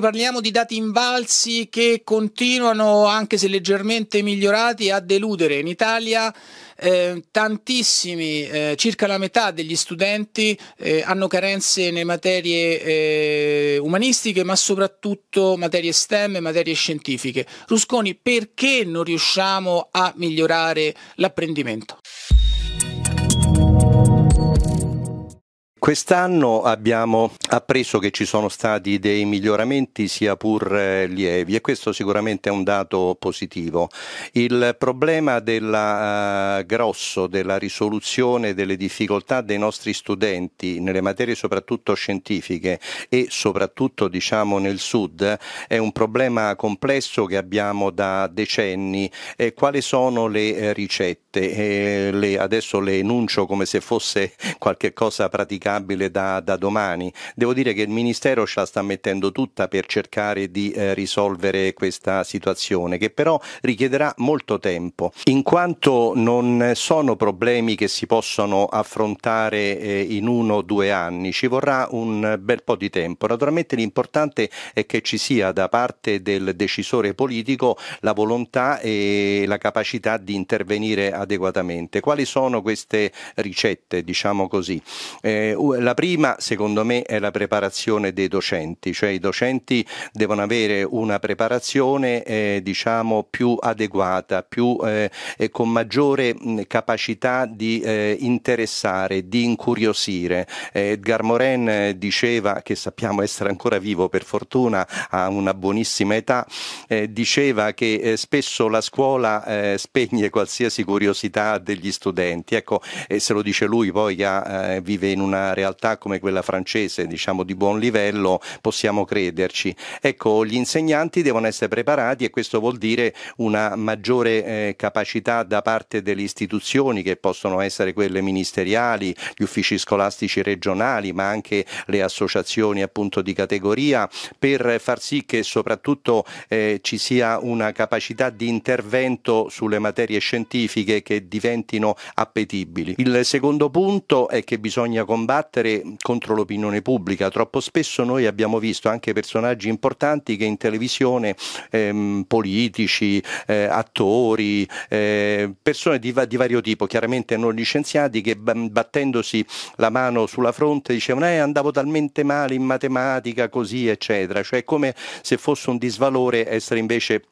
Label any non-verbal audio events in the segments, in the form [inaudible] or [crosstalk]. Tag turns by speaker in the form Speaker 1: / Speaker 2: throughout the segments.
Speaker 1: Parliamo di dati invalsi che continuano, anche se leggermente migliorati, a deludere. In Italia eh, tantissimi, eh, circa la metà degli studenti eh, hanno carenze nelle materie eh, umanistiche, ma soprattutto materie STEM e materie scientifiche. Rusconi, perché non riusciamo a migliorare l'apprendimento?
Speaker 2: Quest'anno abbiamo appreso che ci sono stati dei miglioramenti sia pur eh, lievi e questo sicuramente è un dato positivo. Il problema della, uh, grosso della risoluzione delle difficoltà dei nostri studenti nelle materie soprattutto scientifiche e soprattutto diciamo nel sud è un problema complesso che abbiamo da decenni. E quali sono le eh, ricette? Eh, le, adesso le enuncio come se fosse [laughs] qualcosa praticabile da, da domani Devo dire che il Ministero ce la sta mettendo tutta per cercare di eh, risolvere questa situazione, che però richiederà molto tempo, in quanto non sono problemi che si possono affrontare eh, in uno o due anni, ci vorrà un bel po' di tempo. Naturalmente l'importante è che ci sia da parte del decisore politico la volontà e la capacità di intervenire adeguatamente. Quali sono queste ricette, diciamo così? Eh, la prima, secondo me, è la preparazione dei docenti, cioè i docenti devono avere una preparazione eh, diciamo più adeguata, più, eh, con maggiore capacità di eh, interessare, di incuriosire. Eh, Edgar Morin eh, diceva, che sappiamo essere ancora vivo per fortuna, a una buonissima età, eh, diceva che spesso la scuola spegne qualsiasi curiosità degli studenti. Ecco, se lo dice lui poi che vive in una realtà come quella francese, diciamo, diciamo, di buon livello possiamo crederci. Ecco, gli insegnanti devono essere preparati e questo vuol dire una maggiore eh, capacità da parte delle istituzioni che possono essere quelle ministeriali, gli uffici scolastici regionali, ma anche le associazioni appunto di categoria per far sì che soprattutto eh, ci sia una capacità di intervento sulle materie scientifiche che diventino appetibili. Il secondo punto è che bisogna combattere contro l'opinione pubblica pubblica. Troppo spesso noi abbiamo visto anche personaggi importanti che in televisione, ehm, politici, eh, attori, eh, persone di, di, vario tipo, chiaramente non licenziati, che battendosi la mano sulla fronte dicevano eh, andavo talmente male in matematica, così, eccetera. Cioè come se fosse un disvalore essere invece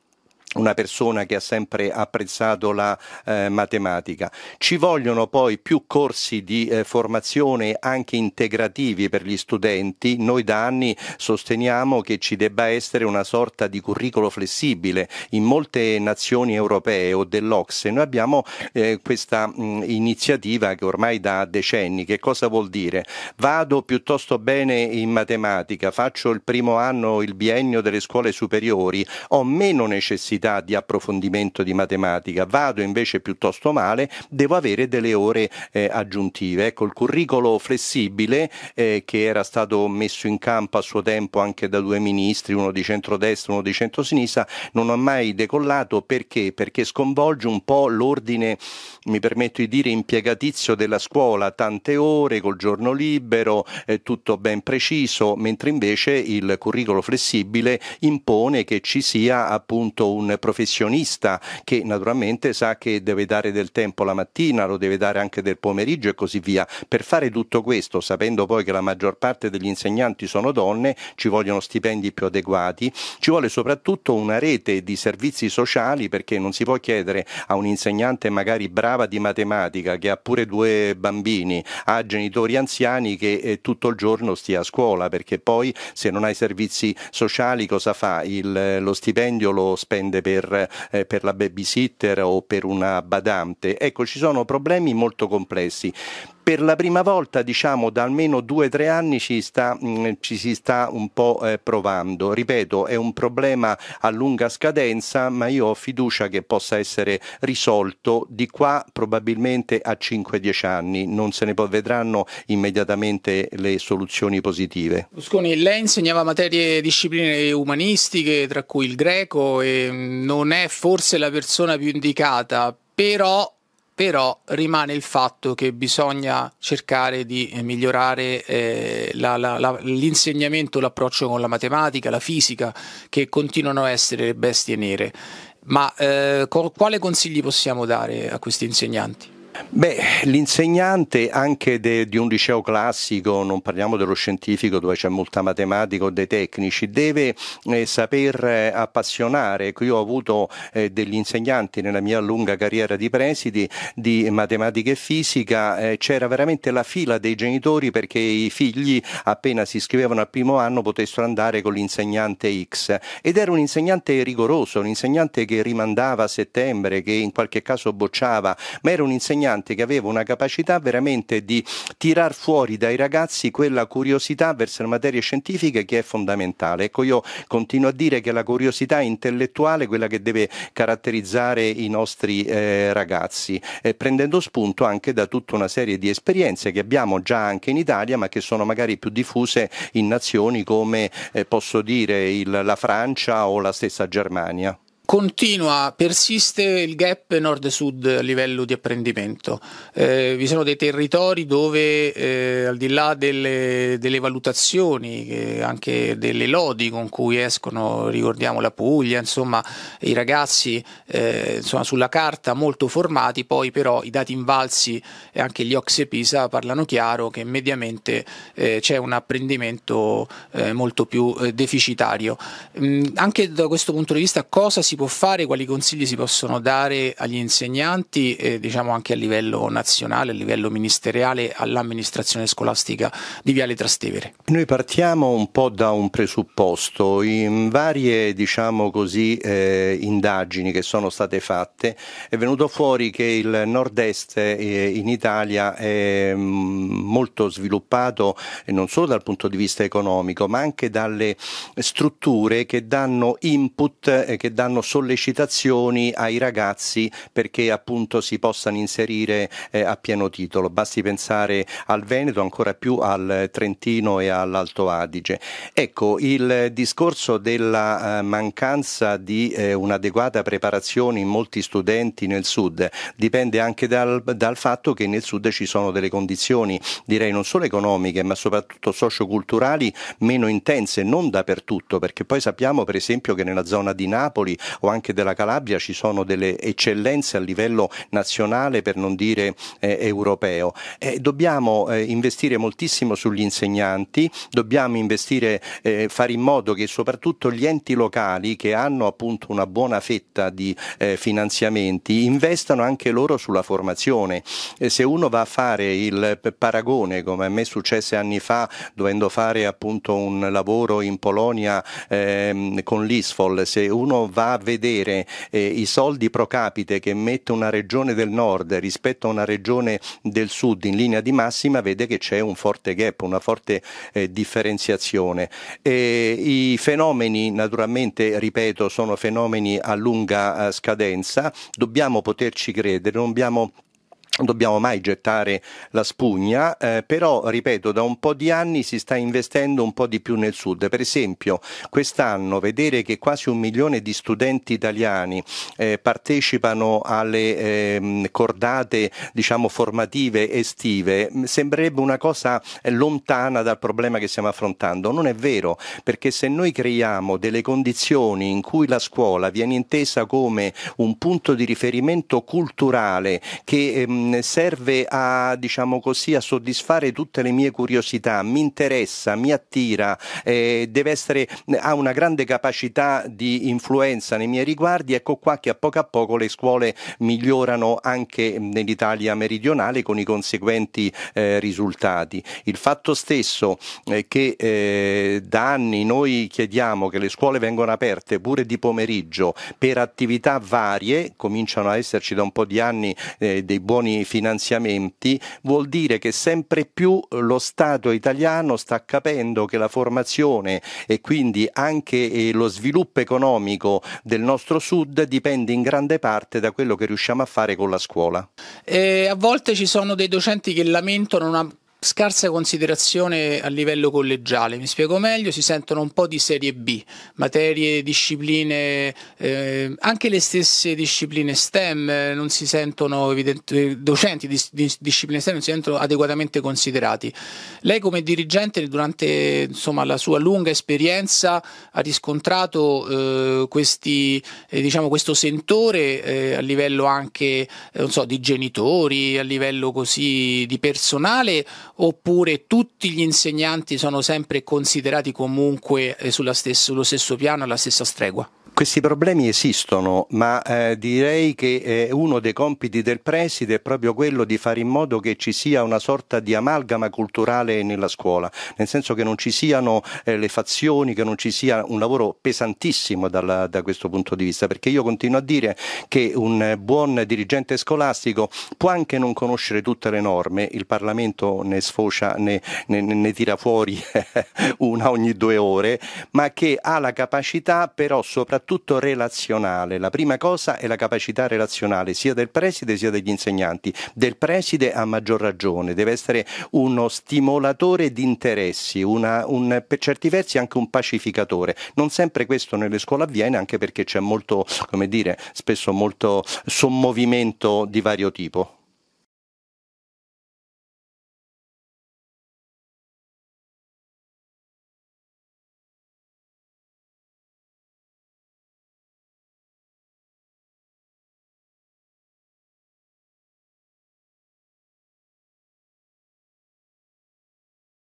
Speaker 2: una persona che ha sempre apprezzato la eh, matematica. Ci vogliono poi più corsi di eh, formazione anche integrativi per gli studenti. Noi da anni sosteniamo che ci debba essere una sorta di curriculum flessibile. In molte nazioni europee o dell'Ocse noi abbiamo eh, questa mh, iniziativa che ormai da decenni. Che cosa vuol dire? Vado piuttosto bene in matematica, faccio il primo anno, il biennio delle scuole superiori, ho meno necessità possibilità di approfondimento di matematica, vado invece piuttosto male, devo avere delle ore eh, aggiuntive. Ecco, il curriculum flessibile eh, che era stato messo in campo a suo tempo anche da due ministri, uno di centrodestra e uno di centrosinistra, non ha mai decollato perché? Perché sconvolge un po' l'ordine, mi permetto di dire, impiegatizio della scuola, tante ore col giorno libero, eh, tutto ben preciso, mentre invece il curriculum flessibile impone che ci sia appunto un professionista che naturalmente sa che deve dare del tempo la mattina, lo deve dare anche del pomeriggio e così via. Per fare tutto questo, sapendo poi che la maggior parte degli insegnanti sono donne, ci vogliono stipendi più adeguati, ci vuole soprattutto una rete di servizi sociali perché non si può chiedere a un insegnante magari brava di matematica che ha pure due bambini, ha genitori anziani che eh, tutto il giorno stia a scuola perché poi se non hai servizi sociali cosa fa? Il, eh, lo stipendio lo spende per, eh, per la babysitter o per una badante. Ecco, ci sono problemi molto complessi per la prima volta diciamo da almeno due o tre anni ci, sta, mh, mm, ci, si sta un po' eh, provando. Ripeto, è un problema a lunga scadenza, ma io ho fiducia che possa essere risolto di qua probabilmente a 5-10 anni. Non se ne vedranno immediatamente le soluzioni positive.
Speaker 1: Busconi, lei insegnava materie discipline umanistiche, tra cui il greco, e mm, non è forse la persona più indicata, però però rimane il fatto che bisogna cercare di eh, migliorare eh, la, la, la, l'insegnamento, l'approccio con la matematica, la fisica, che continuano a essere le bestie nere. Ma eh, co- quale consigli possiamo dare a questi insegnanti?
Speaker 2: Beh, l'insegnante anche de, di un liceo classico, non parliamo dello scientifico dove c'è molta matematica o dei tecnici, deve eh, saper eh, appassionare. Ecco, io ho avuto eh, degli insegnanti nella mia lunga carriera di presidi di matematica e fisica, eh, c'era veramente la fila dei genitori perché i figli appena si iscrivevano al primo anno potessero andare con l'insegnante X ed era un insegnante rigoroso, un insegnante che rimandava a settembre, che in qualche caso bocciava, ma era un insegnante insegnante che aveva una capacità veramente di tirar fuori dai ragazzi quella curiosità verso le materie scientifiche che è fondamentale. Ecco, io continuo a dire che la curiosità intellettuale è quella che deve caratterizzare i nostri eh, ragazzi, eh, prendendo spunto anche da tutta una serie di esperienze che abbiamo già anche in Italia, ma che sono magari più diffuse in nazioni come eh, posso dire il, la Francia o la stessa Germania.
Speaker 1: Continua, persiste il gap nord-sud a livello di apprendimento. Eh, vi sono dei territori dove, eh, al di là delle, delle valutazioni, eh, anche delle lodi con cui escono, ricordiamo la Puglia, insomma, i ragazzi eh, insomma, sulla carta molto formati, poi però i dati invalsi e anche gli Ox e Pisa parlano chiaro che mediamente eh, c'è un apprendimento eh, molto più deficitario. Mm, anche da questo punto di vista, cosa si può fare, quali consigli si possono dare agli insegnanti, eh, diciamo anche a livello nazionale, a livello ministeriale, all'amministrazione scolastica di Viale Trastevere?
Speaker 2: Noi partiamo un po' da un presupposto. In varie diciamo così, eh, indagini che sono state fatte è venuto fuori che il nord-est eh, in Italia è mm, molto sviluppato non solo dal punto di vista economico ma anche dalle strutture che danno input, eh, che danno sollecitazioni ai ragazzi perché appunto si possano inserire eh, a pieno titolo. Basti pensare al Veneto, ancora più al Trentino e all'Alto Adige. Ecco, il discorso della eh, mancanza di eh, un'adeguata preparazione in molti studenti nel sud dipende anche dal, dal fatto che nel sud ci sono delle condizioni, direi non solo economiche, ma soprattutto socioculturali meno intense, non dappertutto, perché poi sappiamo per esempio che nella zona di Napoli o anche della Calabria ci sono delle eccellenze a livello nazionale per non dire eh, europeo. Eh, dobbiamo eh, investire moltissimo sugli insegnanti, dobbiamo investire, eh, fare in modo che soprattutto gli enti locali che hanno appunto una buona fetta di eh, finanziamenti investano anche loro sulla formazione. Eh, se uno va a fare il paragone, come a me successe anni fa, dovendo fare appunto un lavoro in Polonia ehm, con l'ISFOL, se uno va a vedere eh, i soldi pro capite che mette una regione del nord rispetto a una regione del sud in linea di massima, vede che c'è un forte gap, una forte eh, differenziazione. E I fenomeni, naturalmente, ripeto, sono fenomeni a lunga eh, scadenza, dobbiamo poterci credere, non dobbiamo non dobbiamo mai gettare la spugna, eh, però ripeto, da un po' di anni si sta investendo un po' di più nel sud. Per esempio, quest'anno vedere che quasi un milione di studenti italiani eh, partecipano alle eh, cordate diciamo, formative estive mm, sembrerebbe una cosa eh, lontana dal problema che stiamo affrontando. Non è vero, perché se noi creiamo delle condizioni in cui la scuola viene intesa come un punto di riferimento culturale che ehm, Mm, serve a, diciamo così, a soddisfare tutte le mie curiosità, mi interessa, mi attira, eh, deve essere, mm, ha una grande capacità di influenza nei miei riguardi, ecco qua che a poco a poco le scuole migliorano anche mm, nell'Italia meridionale con i conseguenti eh, risultati. Il fatto stesso eh, che eh, da anni noi chiediamo che le scuole vengano aperte pure di pomeriggio per attività varie, cominciano a esserci da un po' di anni eh, dei buoni finanziamenti vuol dire che sempre più eh, lo Stato italiano sta capendo che la formazione e quindi anche eh, lo sviluppo economico del nostro Sud dipende in grande parte da quello che riusciamo a fare con la scuola.
Speaker 1: Eh, a volte ci sono dei docenti che lamentano una scarsa considerazione a livello collegiale, mi spiego meglio, si sentono un po' di serie B, materie, discipline, eh, anche le stesse discipline STEM eh, non si sentono, evidente, eh, docenti di, di, discipline STEM non si sentono adeguatamente considerati. Lei come dirigente durante insomma, la sua lunga esperienza ha riscontrato eh, questi, eh, diciamo, questo sentore eh, a livello anche so, di genitori, a livello così di personale? oppure tutti gli insegnanti sono sempre considerati comunque eh, sulla stessa, sullo stesso piano, alla
Speaker 2: stessa stregua? Questi problemi esistono, ma eh, direi che eh, uno dei compiti del preside è proprio quello di fare in modo che ci sia una sorta di amalgama culturale nella scuola, nel senso che non ci siano eh, le fazioni, che non ci sia un lavoro pesantissimo dalla, da questo punto di vista, perché io continuo a dire che un buon dirigente scolastico può anche non conoscere tutte le norme, il Parlamento ne sfocia, ne, ne, ne tira fuori [laughs] una ogni due ore, ma che ha la capacità però soprattutto soprattutto relazionale. La prima cosa è la capacità relazionale sia del preside sia degli insegnanti. Del preside a maggior ragione, deve essere uno stimolatore di interessi, una, un, per certi versi anche un pacificatore. Non sempre questo nelle scuole avviene anche perché c'è molto, come dire, spesso molto sommovimento di vario tipo.